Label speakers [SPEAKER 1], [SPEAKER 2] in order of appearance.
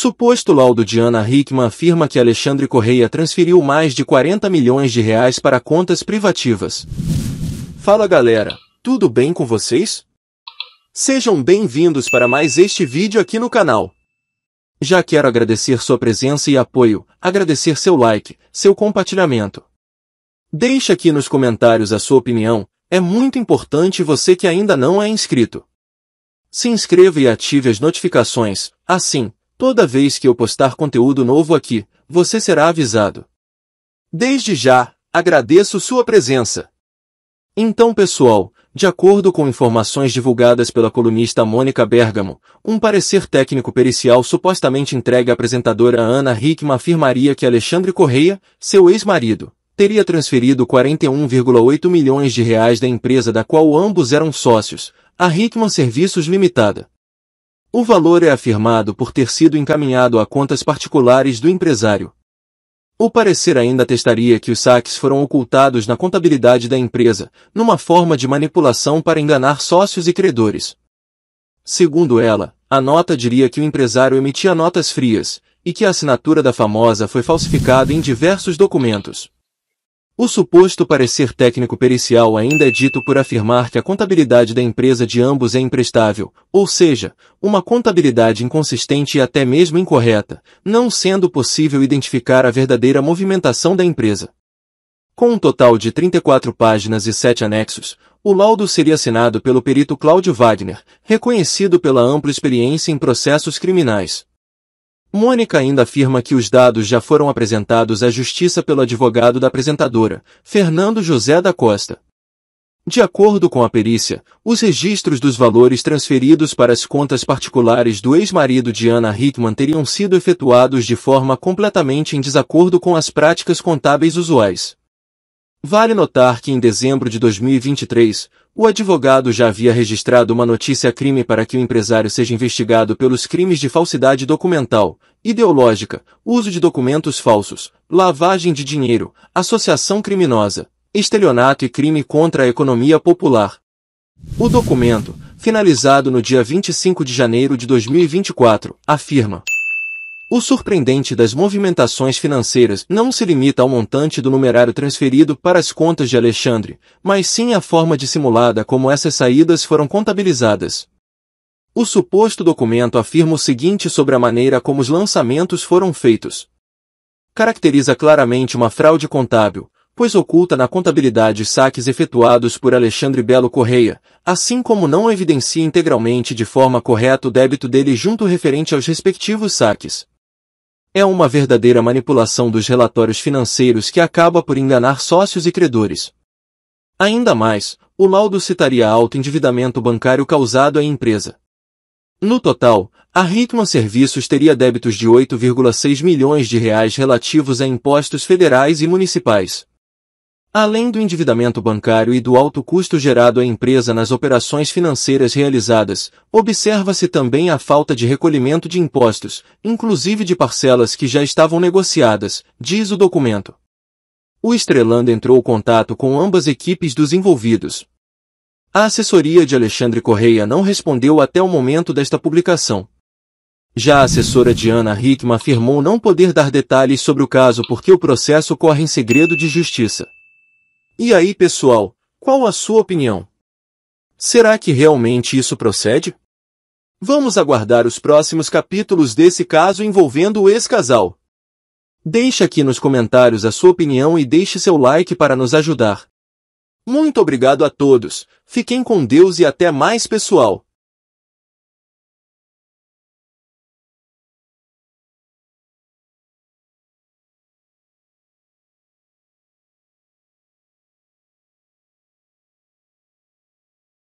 [SPEAKER 1] Suposto laudo de Ana Hickman afirma que Alexandre Correia transferiu mais de 40 milhões de reais para contas privativas. Fala galera, tudo bem com vocês? Sejam bem-vindos para mais este vídeo aqui no canal. Já quero agradecer sua presença e apoio, agradecer seu like, seu compartilhamento. Deixe aqui nos comentários a sua opinião, é muito importante você que ainda não é inscrito. Se inscreva e ative as notificações, assim, Toda vez que eu postar conteúdo novo aqui, você será avisado. Desde já, agradeço sua presença. Então, pessoal, de acordo com informações divulgadas pela colunista Mônica Bergamo, um parecer técnico pericial supostamente entregue à apresentadora Ana Hickman afirmaria que Alexandre Correia, seu ex-marido, teria transferido 41,8 milhões de reais da empresa da qual ambos eram sócios, a Hickman Serviços Limitada, o valor é afirmado por ter sido encaminhado a contas particulares do empresário. O parecer ainda atestaria que os saques foram ocultados na contabilidade da empresa, numa forma de manipulação para enganar sócios e credores. Segundo ela, a nota diria que o empresário emitia notas frias, e que a assinatura da famosa foi falsificada em diversos documentos. O suposto parecer técnico pericial ainda é dito por afirmar que a contabilidade da empresa de ambos é imprestável, ou seja, uma contabilidade inconsistente e até mesmo incorreta, não sendo possível identificar a verdadeira movimentação da empresa. Com um total de 34 páginas e 7 anexos, o laudo seria assinado pelo perito Cláudio Wagner, reconhecido pela ampla experiência em processos criminais. Mônica ainda afirma que os dados já foram apresentados à justiça pelo advogado da apresentadora, Fernando José da Costa. De acordo com a perícia, os registros dos valores transferidos para as contas particulares do ex-marido de Ana Hickman teriam sido efetuados de forma completamente em desacordo com as práticas contábeis usuais. Vale notar que em dezembro de 2023, o advogado já havia registrado uma notícia-crime para que o empresário seja investigado pelos crimes de falsidade documental, ideológica, uso de documentos falsos, lavagem de dinheiro, associação criminosa, estelionato e crime contra a economia popular. O documento, finalizado no dia 25 de janeiro de 2024, afirma o surpreendente das movimentações financeiras não se limita ao montante do numerário transferido para as contas de Alexandre, mas sim à forma dissimulada como essas saídas foram contabilizadas. O suposto documento afirma o seguinte sobre a maneira como os lançamentos foram feitos. Caracteriza claramente uma fraude contábil, pois oculta na contabilidade saques efetuados por Alexandre Belo Correia, assim como não evidencia integralmente de forma correta o débito dele junto referente aos respectivos saques é uma verdadeira manipulação dos relatórios financeiros que acaba por enganar sócios e credores. Ainda mais, o laudo citaria alto endividamento bancário causado à empresa. No total, a Ritmo Serviços teria débitos de 8,6 milhões de reais relativos a impostos federais e municipais. Além do endividamento bancário e do alto custo gerado à empresa nas operações financeiras realizadas, observa-se também a falta de recolhimento de impostos, inclusive de parcelas que já estavam negociadas, diz o documento. O Estrelando entrou em contato com ambas equipes dos envolvidos. A assessoria de Alexandre Correia não respondeu até o momento desta publicação. Já a assessora Diana Hickman afirmou não poder dar detalhes sobre o caso porque o processo corre em segredo de justiça. E aí, pessoal, qual a sua opinião? Será que realmente isso procede? Vamos aguardar os próximos capítulos desse caso envolvendo o ex-casal. Deixe aqui nos comentários a sua opinião e deixe seu like para nos ajudar. Muito obrigado a todos, fiquem com Deus e até mais pessoal!